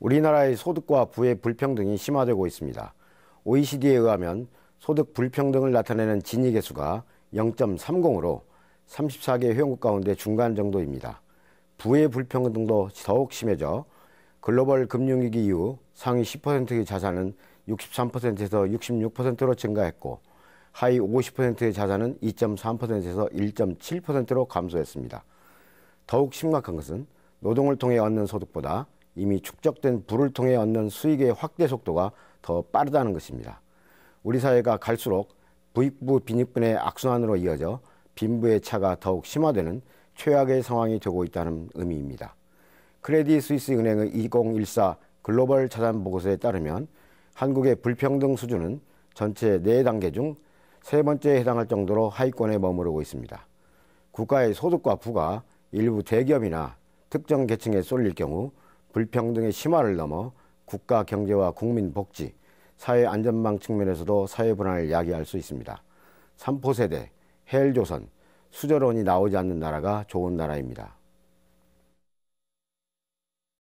우리나라의 소득과 부의 불평등이 심화되고 있습니다. OECD에 의하면 소득 불평등을 나타내는 진위 개수가 0.30으로 34개 회원국 가운데 중간 정도입니다. 부의 불평등도 더욱 심해져 글로벌 금융위기 이후 상위 10%의 자산은 63%에서 66%로 증가했고 하위 50%의 자산은 2.3%에서 1.7%로 감소했습니다. 더욱 심각한 것은 노동을 통해 얻는 소득보다 이미 축적된 부를 통해 얻는 수익의 확대 속도가 더 빠르다는 것입니다. 우리 사회가 갈수록 부익부 빈익분의 악순환으로 이어져 빈부의 차가 더욱 심화되는 최악의 상황이 되고 있다는 의미입니다. 크레디 스위스 은행의 2014 글로벌 자산 보고서에 따르면 한국의 불평등 수준은 전체 4단계 중 세 번째에 해당할 정도로 하위권에 머무르고 있습니다. 국가의 소득과 부가 일부 대기업이나 특정 계층에 쏠릴 경우 불평등의 심화를 넘어 국가 경제와 국민 복지, 사회 안전망 측면에서도 사회 불안을 야기할 수 있습니다. 삼포세대, 헬조선, 수저론이 나오지 않는 나라가 좋은 나라입니다.